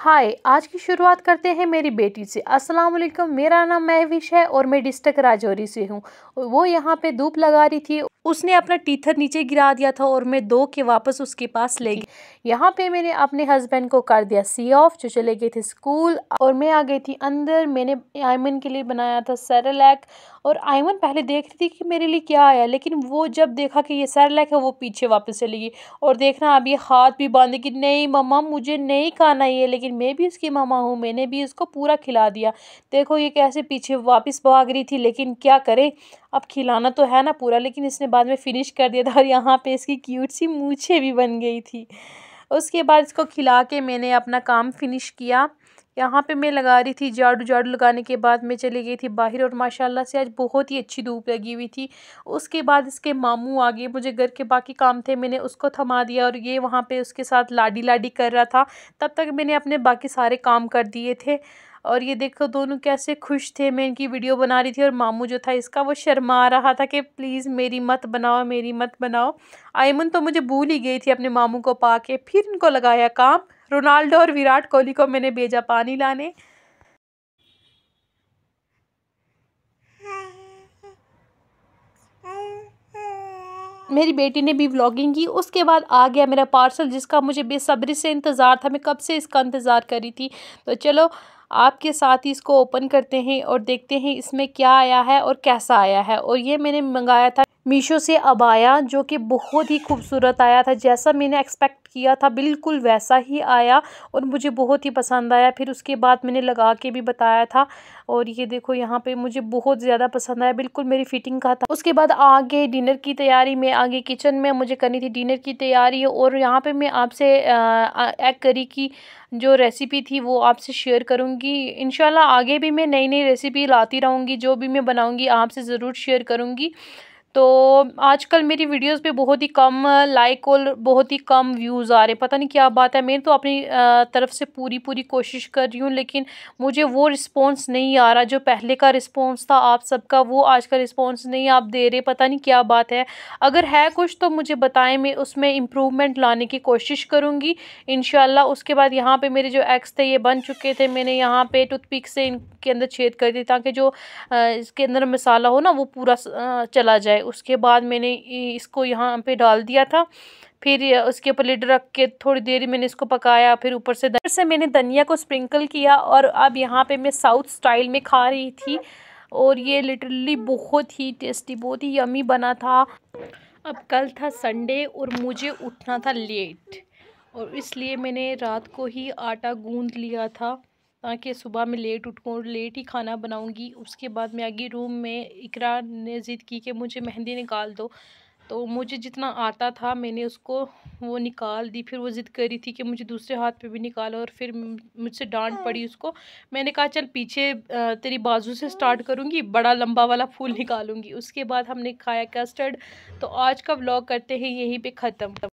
हाय आज की शुरुआत करते हैं मेरी बेटी से अस्सलाम वालेकुम मेरा नाम महविश है और मैं डिस्ट्रिक्ट राजौरी से हूँ वो यहाँ पे धूप लगा रही थी उसने अपना टीथर नीचे गिरा दिया था और मैं दो के वापस उसके पास ले गई यहाँ पे मैंने अपने हस्बैंड को कर दिया सी ऑफ जो चले गए थे स्कूल और मैं आ गई थी अंदर मैंने आयमन के लिए बनाया था सैरलैक और आयमन पहले देख रही थी कि मेरे लिए क्या आया लेकिन वो जब देखा कि ये सैरलैक है वो पीछे वापस चली गई और देखना अब ये हाथ भी बांधे कि नहीं ममा मुझे नहीं खाना ये लेकिन मैं भी उसकी ममा हूँ मैंने भी इसको पूरा खिला दिया देखो ये कैसे पीछे वापस भाग रही थी लेकिन क्या करें अब खिलाना तो है ना पूरा लेकिन इसने बाद में फिनिश कर दिया था और यहाँ पे इसकी क्यूट सी मूछे भी बन गई थी उसके बाद इसको खिला के मैंने अपना काम फिनिश किया यहाँ पे मैं लगा रही थी झाड़ू झाड़ू लगाने के बाद मैं चली गई थी बाहर और माशाल्लाह से आज बहुत ही अच्छी धूप लगी हुई थी उसके बाद इसके मामू आ गए मुझे घर के बाकी काम थे मैंने उसको थमा दिया और ये वहाँ पे उसके साथ लाडी लाडी कर रहा था तब तक मैंने अपने बाकी सारे काम कर दिए थे और ये देखो दोनों कैसे खुश थे मैं इनकी वीडियो बना रही थी और मामू जो था इसका वो शर्मा रहा था कि प्लीज़ मेरी मत बनाओ मेरी मत बनाओ आयमन तो मुझे भूल ही गई थी अपने मामू को पा के फिर इनको लगाया काम रोनाल्डो और विराट कोहली को मैंने भेजा पानी लाने मेरी बेटी ने भी व्लॉगिंग की उसके बाद आ गया मेरा पार्सल जिसका मुझे बेसब्री से इंतज़ार था मैं कब से इसका इंतज़ार करी थी तो चलो आपके साथ ही इसको ओपन करते हैं और देखते हैं इसमें क्या आया है और कैसा आया है और ये मैंने मंगाया था मीशो से अबाया जो कि बहुत ही खूबसूरत आया था जैसा मैंने एक्सपेक्ट किया था बिल्कुल वैसा ही आया और मुझे बहुत ही पसंद आया फिर उसके बाद मैंने लगा के भी बताया था और ये देखो यहाँ पे मुझे बहुत ज़्यादा पसंद आया बिल्कुल मेरी फिटिंग का था उसके बाद आगे डिनर की तैयारी में आगे किचन में मुझे करनी थी डिनर की तैयारी और यहाँ पर मैं आपसे एग करी की जो रेसिपी थी वो आपसे शेयर करूँगी इन आगे भी मैं नई नई रेसिपी लाती रहूँगी जो भी मैं बनाऊँगी आपसे ज़रूर शेयर करूँगी तो आजकल मेरी वीडियोस पे बहुत ही कम लाइक और बहुत ही कम व्यूज़ आ रहे पता नहीं क्या बात है मैं तो अपनी तरफ से पूरी पूरी कोशिश कर रही हूँ लेकिन मुझे वो रिस्पॉन्स नहीं आ रहा जो पहले का रिस्पॉन्स था आप सबका वो आज का रिस्पॉन्स नहीं आप दे रहे पता नहीं क्या बात है अगर है कुछ तो मुझे बताएं मैं उसमें इम्प्रूवमेंट लाने की कोशिश करूँगी इन उसके बाद यहाँ पर मेरे जो एक्स थे ये बन चुके थे मैंने यहाँ पर टूथपिक से इनके अंदर छेद कर दी ताकि जो इसके अंदर मसाला हो ना वो पूरा चला जाए उसके बाद मैंने इसको यहाँ पे डाल दिया था फिर उसके ऊपर लिड रख के थोड़ी देर मैंने इसको पकाया फिर ऊपर से फिर से मैंने धनिया को स्प्रिंकल किया और अब यहाँ पे मैं साउथ स्टाइल में खा रही थी और ये लिटरली बहुत ही टेस्टी बहुत ही यमी बना था अब कल था संडे और मुझे उठना था लेट और इसलिए मैंने रात को ही आटा गूंद लिया था ताकि सुबह मैं लेट उठूँ और लेट ही खाना बनाऊँगी उसके बाद मैं आगे रूम में इकरा ने ज़िद की कि मुझे मेहंदी निकाल दो तो मुझे जितना आता था मैंने उसको वो निकाल दी फिर वो ज़िद करी थी कि मुझे दूसरे हाथ पे भी निकालो और फिर मुझसे डांट पड़ी हाँ। उसको मैंने कहा चल पीछे तेरी बाजू से स्टार्ट हाँ। करूँगी बड़ा लंबा वाला फूल निकालूँगी उसके बाद हमने खाया कस्टर्ड तो आज का ब्लॉग करते हैं यहीं पे ख़त्म